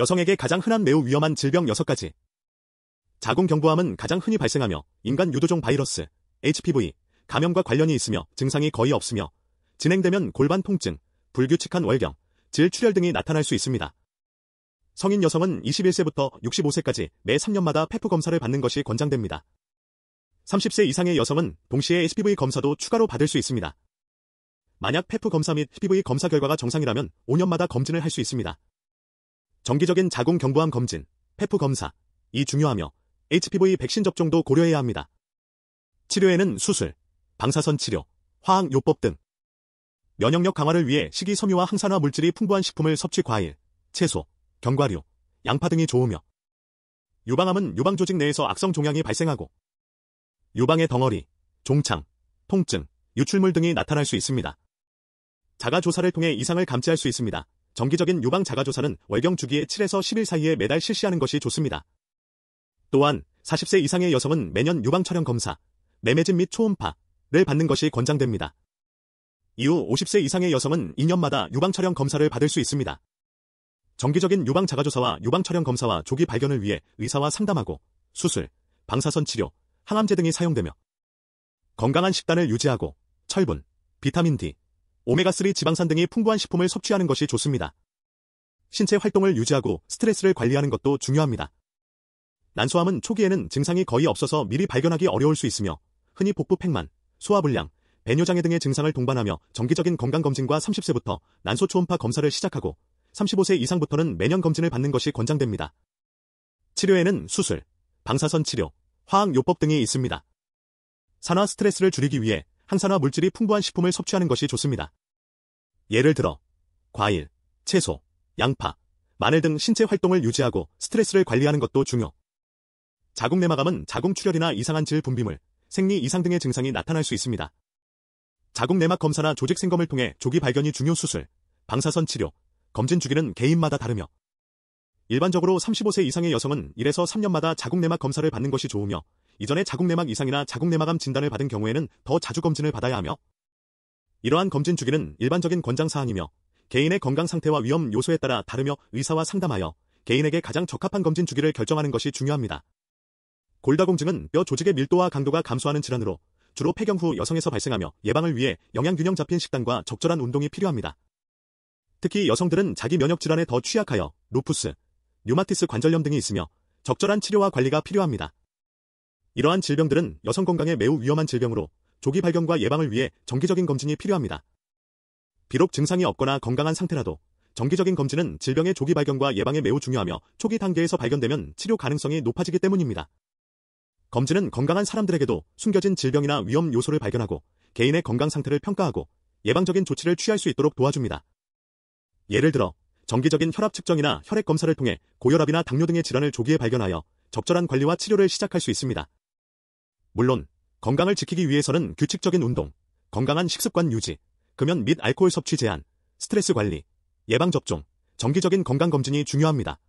여성에게 가장 흔한 매우 위험한 질병 6가지. 자궁경부암은 가장 흔히 발생하며 인간 유도종 바이러스, HPV, 감염과 관련이 있으며 증상이 거의 없으며 진행되면 골반 통증, 불규칙한 월경, 질출혈 등이 나타날 수 있습니다. 성인 여성은 21세부터 65세까지 매 3년마다 페프 검사를 받는 것이 권장됩니다. 30세 이상의 여성은 동시에 HPV 검사도 추가로 받을 수 있습니다. 만약 페프 검사 및 HPV 검사 결과가 정상이라면 5년마다 검진을 할 수 있습니다. 정기적인 자궁 경부암 검진, 페프 검사, 이 중요하며 HPV 백신 접종도 고려해야 합니다. 치료에는 수술, 방사선 치료, 화학요법 등 면역력 강화를 위해 식이섬유와 항산화 물질이 풍부한 식품을 섭취 과일, 채소, 견과류, 양파 등이 좋으며 유방암은 유방조직 내에서 악성 종양이 발생하고 유방의 덩어리, 종창, 통증, 유출물 등이 나타날 수 있습니다. 자가 조사를 통해 이상을 감지할 수 있습니다. 정기적인 유방 자가조사는 월경 주기의 7에서 10일 사이에 매달 실시하는 것이 좋습니다. 또한 40세 이상의 여성은 매년 유방 촬영 검사, 매매진및 초음파를 받는 것이 권장됩니다. 이후 50세 이상의 여성은 2년마다 유방 촬영 검사를 받을 수 있습니다. 정기적인 유방 자가조사와 유방 촬영 검사와 조기 발견을 위해 의사와 상담하고 수술, 방사선 치료, 항암제 등이 사용되며 건강한 식단을 유지하고 철분, 비타민 D, 오메가3 지방산 등이 풍부한 식품을 섭취하는 것이 좋습니다. 신체 활동을 유지하고 스트레스를 관리하는 것도 중요합니다. 난소암은 초기에는 증상이 거의 없어서 미리 발견하기 어려울 수 있으며 흔히 복부 팽만, 소화불량, 배뇨장애 등의 증상을 동반하며 정기적인 건강검진과 30세부터 난소 초음파 검사를 시작하고 35세 이상부터는 매년 검진을 받는 것이 권장됩니다. 치료에는 수술, 방사선 치료, 화학요법 등이 있습니다. 산화 스트레스를 줄이기 위해 항산화 물질이 풍부한 식품을 섭취하는 것이 좋습니다. 예를 들어 과일, 채소, 양파, 마늘 등 신체 활동을 유지하고 스트레스를 관리하는 것도 중요. 자궁 내막암은 자궁 출혈이나 이상한 질 분비물, 생리 이상 등의 증상이 나타날 수 있습니다. 자궁 내막 검사나 조직 생검을 통해 조기 발견이 중요 수술, 방사선 치료, 검진 주기는 개인마다 다르며 일반적으로 35세 이상의 여성은 1에서 3년마다 자궁 내막 검사를 받는 것이 좋으며 이전에 자궁내막 이상이나 자궁내막암 진단을 받은 경우에는 더 자주 검진을 받아야 하며 이러한 검진 주기는 일반적인 권장사항이며 개인의 건강 상태와 위험 요소에 따라 다르며 의사와 상담하여 개인에게 가장 적합한 검진 주기를 결정하는 것이 중요합니다. 골다공증은 뼈 조직의 밀도와 강도가 감소하는 질환으로 주로 폐경 후 여성에서 발생하며 예방을 위해 영양균형 잡힌 식단과 적절한 운동이 필요합니다. 특히 여성들은 자기 면역 질환에 더 취약하여 루푸스, 류마티스 관절염 등이 있으며 적절한 치료와 관리가 필요합니다. 이러한 질병들은 여성 건강에 매우 위험한 질병으로 조기 발견과 예방을 위해 정기적인 검진이 필요합니다. 비록 증상이 없거나 건강한 상태라도 정기적인 검진은 질병의 조기 발견과 예방에 매우 중요하며 초기 단계에서 발견되면 치료 가능성이 높아지기 때문입니다. 검진은 건강한 사람들에게도 숨겨진 질병이나 위험 요소를 발견하고 개인의 건강 상태를 평가하고 예방적인 조치를 취할 수 있도록 도와줍니다. 예를 들어 정기적인 혈압 측정이나 혈액 검사를 통해 고혈압이나 당뇨 등의 질환을 조기에 발견하여 적절한 관리와 치료를 시작할 수 있습니다. 물론 건강을 지키기 위해서는 규칙적인 운동, 건강한 식습관 유지, 금연 및 알코올 섭취 제한, 스트레스 관리, 예방접종, 정기적인 건강검진이 중요합니다.